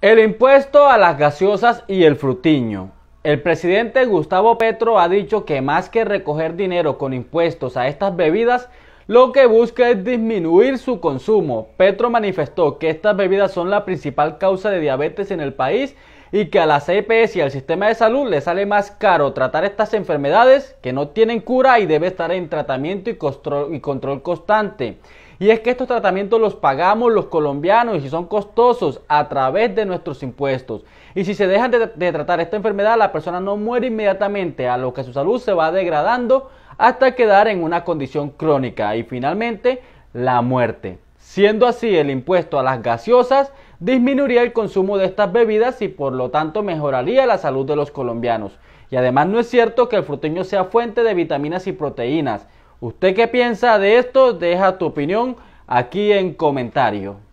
El impuesto a las gaseosas y el frutiño. El presidente Gustavo Petro ha dicho que más que recoger dinero con impuestos a estas bebidas, lo que busca es disminuir su consumo. Petro manifestó que estas bebidas son la principal causa de diabetes en el país y que a las EPS y al sistema de salud le sale más caro tratar estas enfermedades que no tienen cura y debe estar en tratamiento y control constante. Y es que estos tratamientos los pagamos los colombianos y son costosos a través de nuestros impuestos. Y si se dejan de, de tratar esta enfermedad, la persona no muere inmediatamente, a lo que su salud se va degradando hasta quedar en una condición crónica y finalmente la muerte. Siendo así, el impuesto a las gaseosas disminuiría el consumo de estas bebidas y por lo tanto mejoraría la salud de los colombianos. Y además no es cierto que el fruteño sea fuente de vitaminas y proteínas. ¿Usted qué piensa de esto? Deja tu opinión aquí en comentario.